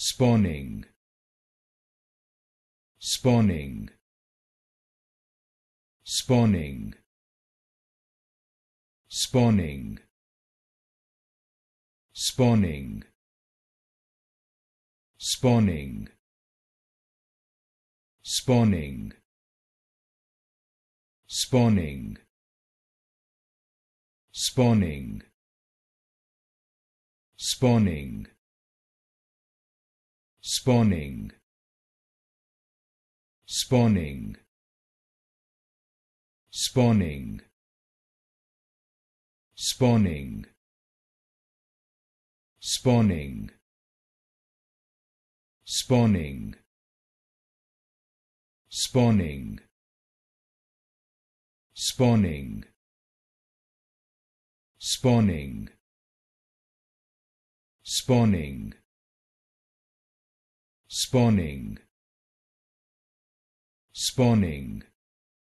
spawning spawning spawning spawning spawning spawning spawning spawning spawning spawning spawning spawning spawning spawning spawning spawning spawning spawning spawning spawning spawning spawning